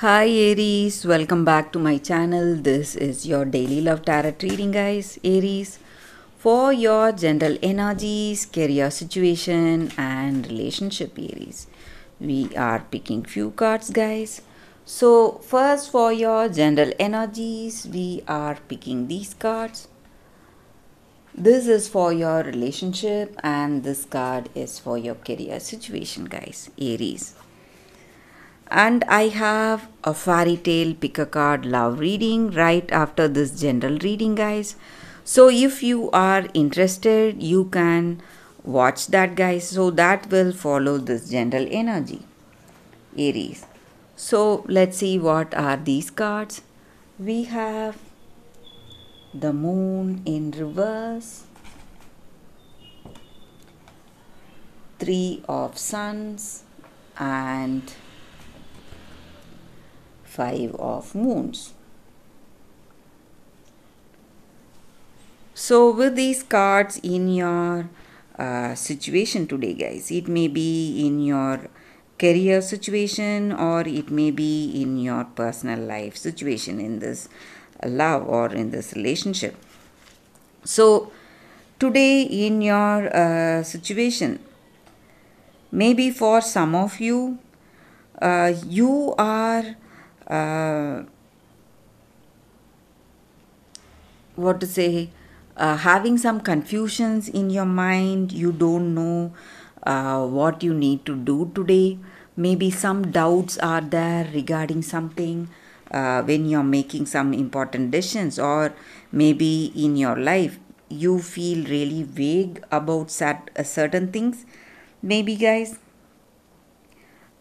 Hi Aries, welcome back to my channel. This is your daily love tarot reading guys. Aries, for your general energies, career situation and relationship Aries. We are picking few cards guys. So first for your general energies, we are picking these cards. This is for your relationship and this card is for your career situation guys, Aries and I have a fairy tale pick a card love reading right after this general reading, guys. So, if you are interested, you can watch that, guys. So, that will follow this general energy, Aries. So, let's see what are these cards. We have the moon in reverse, three of suns, and five of moons. So with these cards in your uh, situation today guys, it may be in your career situation or it may be in your personal life situation in this love or in this relationship. So today in your uh, situation, maybe for some of you, uh, you are uh, what to say uh, having some confusions in your mind you don't know uh, what you need to do today maybe some doubts are there regarding something uh, when you're making some important decisions or maybe in your life you feel really vague about sat- uh, certain things maybe guys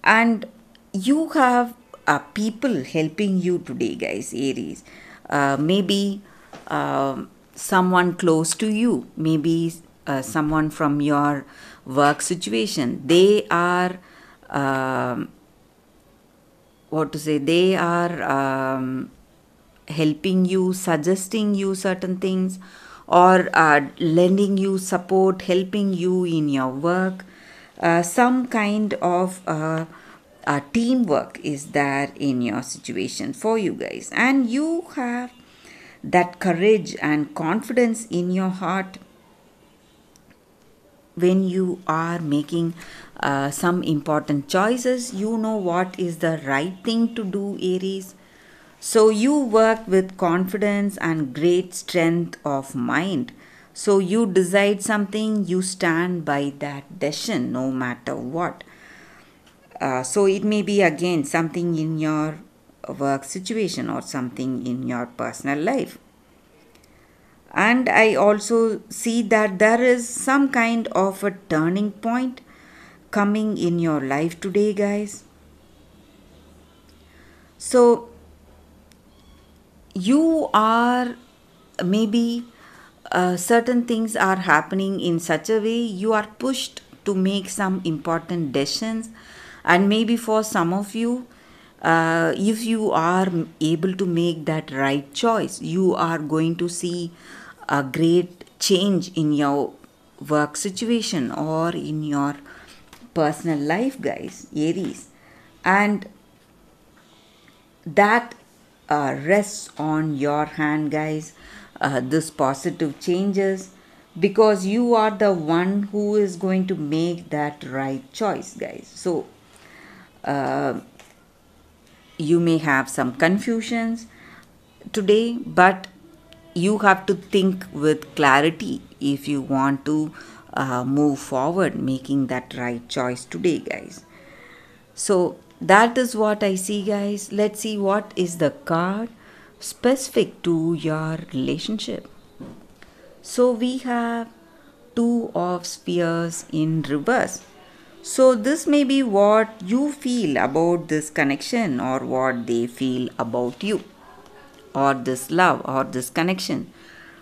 and you have are people helping you today, guys, Aries? Uh, maybe uh, someone close to you, maybe uh, someone from your work situation. They are, um, what to say, they are um, helping you, suggesting you certain things, or uh, lending you support, helping you in your work. Uh, some kind of uh, uh, teamwork is there in your situation for you guys and you have that courage and confidence in your heart when you are making uh, some important choices you know what is the right thing to do aries so you work with confidence and great strength of mind so you decide something you stand by that decision no matter what uh, so it may be again something in your work situation or something in your personal life. And I also see that there is some kind of a turning point coming in your life today, guys. So you are maybe uh, certain things are happening in such a way you are pushed to make some important decisions and maybe for some of you uh, if you are able to make that right choice you are going to see a great change in your work situation or in your personal life guys aries and that uh, rests on your hand guys uh, this positive changes because you are the one who is going to make that right choice guys so uh, you may have some confusions today but you have to think with clarity if you want to uh, move forward making that right choice today guys so that is what i see guys let's see what is the card specific to your relationship so we have two of spheres in reverse so, this may be what you feel about this connection or what they feel about you or this love or this connection.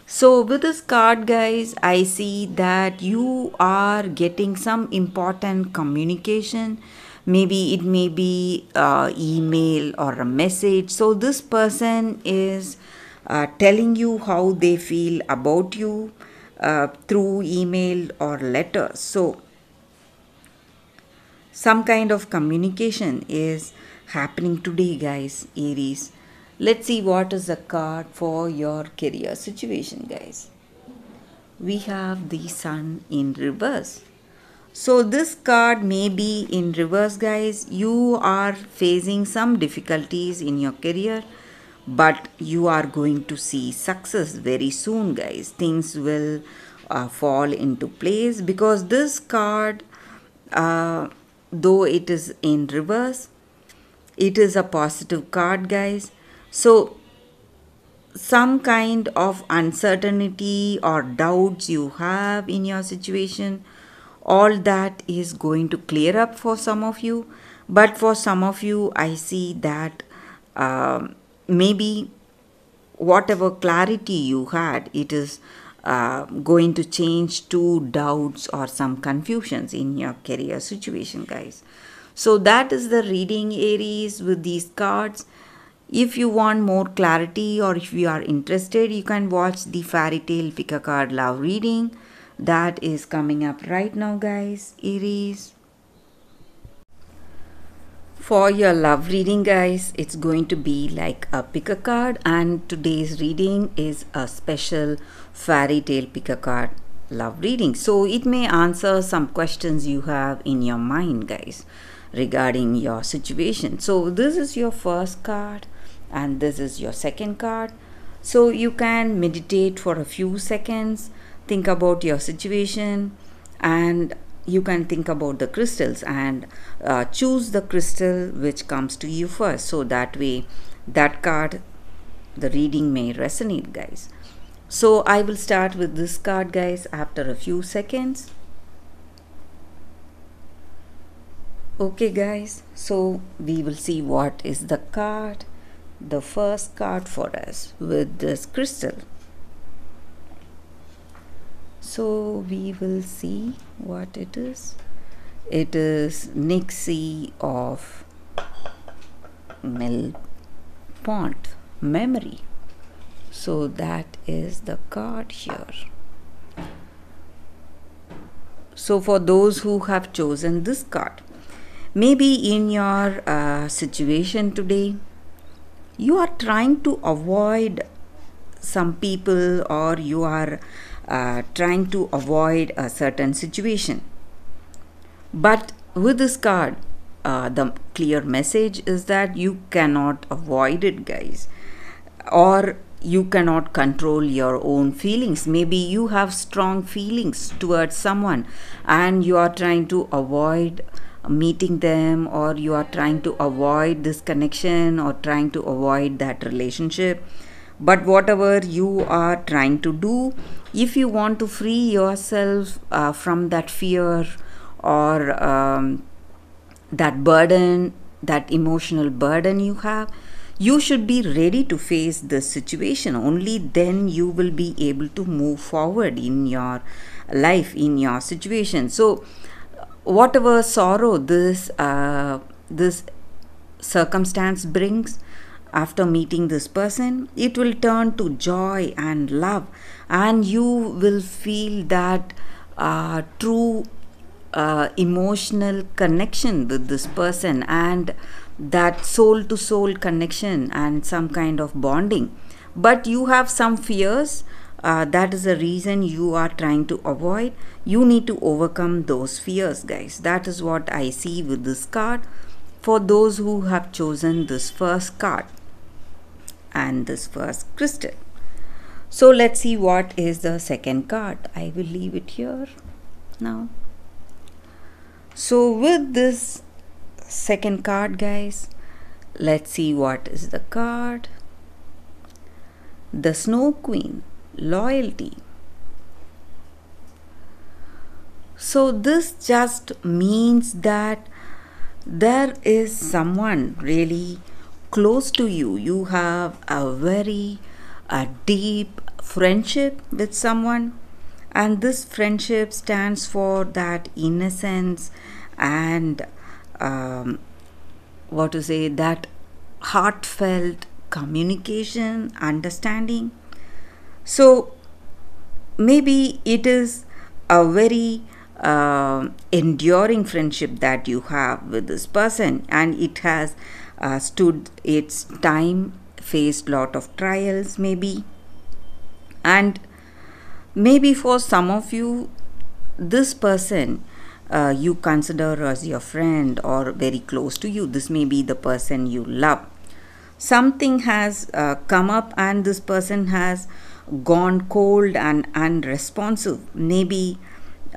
So, with this card, guys, I see that you are getting some important communication. Maybe it may be uh, email or a message. So, this person is uh, telling you how they feel about you uh, through email or letter. So, some kind of communication is happening today guys aries let's see what is the card for your career situation guys we have the sun in reverse so this card may be in reverse guys you are facing some difficulties in your career but you are going to see success very soon guys things will uh, fall into place because this card uh, though it is in reverse. It is a positive card, guys. So, some kind of uncertainty or doubts you have in your situation, all that is going to clear up for some of you. But for some of you, I see that um, maybe whatever clarity you had, it is um, going to change to doubts or some confusions in your career situation guys so that is the reading aries with these cards if you want more clarity or if you are interested you can watch the fairy tale pick a card love reading that is coming up right now guys aries for your love reading guys it's going to be like a pick a card and today's reading is a special fairy tale pick a card love reading so it may answer some questions you have in your mind guys regarding your situation so this is your first card and this is your second card so you can meditate for a few seconds think about your situation and you can think about the crystals and uh, choose the crystal which comes to you first so that way that card the reading may resonate guys so i will start with this card guys after a few seconds okay guys so we will see what is the card the first card for us with this crystal so we will see what it is it is Nixie of Mill Pond memory so that is the card here so for those who have chosen this card maybe in your uh, situation today you are trying to avoid some people or you are uh, trying to avoid a certain situation. But with this card, uh, the clear message is that you cannot avoid it, guys, or you cannot control your own feelings. Maybe you have strong feelings towards someone and you are trying to avoid meeting them, or you are trying to avoid this connection, or trying to avoid that relationship but whatever you are trying to do if you want to free yourself uh, from that fear or um, that burden that emotional burden you have you should be ready to face the situation only then you will be able to move forward in your life in your situation so whatever sorrow this uh, this circumstance brings after meeting this person, it will turn to joy and love, and you will feel that uh, true uh, emotional connection with this person and that soul to soul connection and some kind of bonding. But you have some fears. Uh, that is the reason you are trying to avoid. You need to overcome those fears, guys. That is what I see with this card for those who have chosen this first card and this first crystal. So let's see what is the second card. I will leave it here now. So with this second card guys, let's see what is the card. The Snow Queen, Loyalty. So this just means that there is someone really close to you, you have a very a deep friendship with someone, and this friendship stands for that innocence and um, what to say that heartfelt communication, understanding. So maybe it is a very uh, enduring friendship that you have with this person, and it has uh, stood its time, faced lot of trials maybe. And maybe for some of you, this person uh, you consider as your friend or very close to you, this may be the person you love. Something has uh, come up and this person has gone cold and unresponsive. Maybe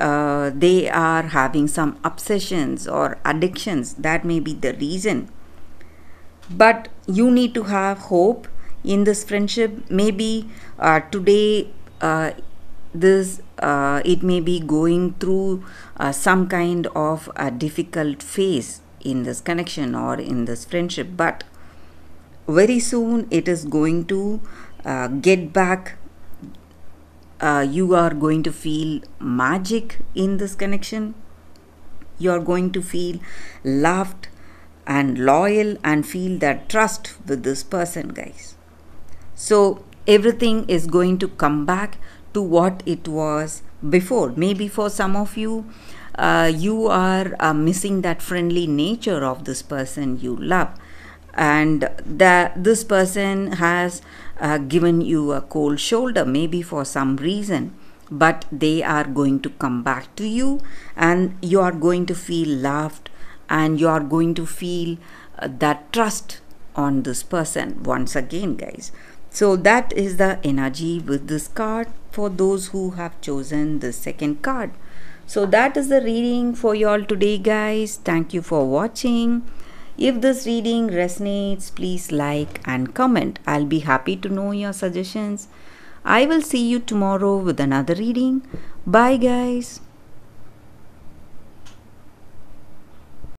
uh, they are having some obsessions or addictions. That may be the reason but you need to have hope in this friendship maybe uh, today uh, this uh, it may be going through uh, some kind of a difficult phase in this connection or in this friendship but very soon it is going to uh, get back uh, you are going to feel magic in this connection you are going to feel loved and loyal and feel that trust with this person, guys. So everything is going to come back to what it was before. Maybe for some of you, uh, you are uh, missing that friendly nature of this person you love and that this person has uh, given you a cold shoulder maybe for some reason but they are going to come back to you and you are going to feel loved and you are going to feel uh, that trust on this person once again guys so that is the energy with this card for those who have chosen the second card so that is the reading for you all today guys thank you for watching if this reading resonates please like and comment i'll be happy to know your suggestions i will see you tomorrow with another reading bye guys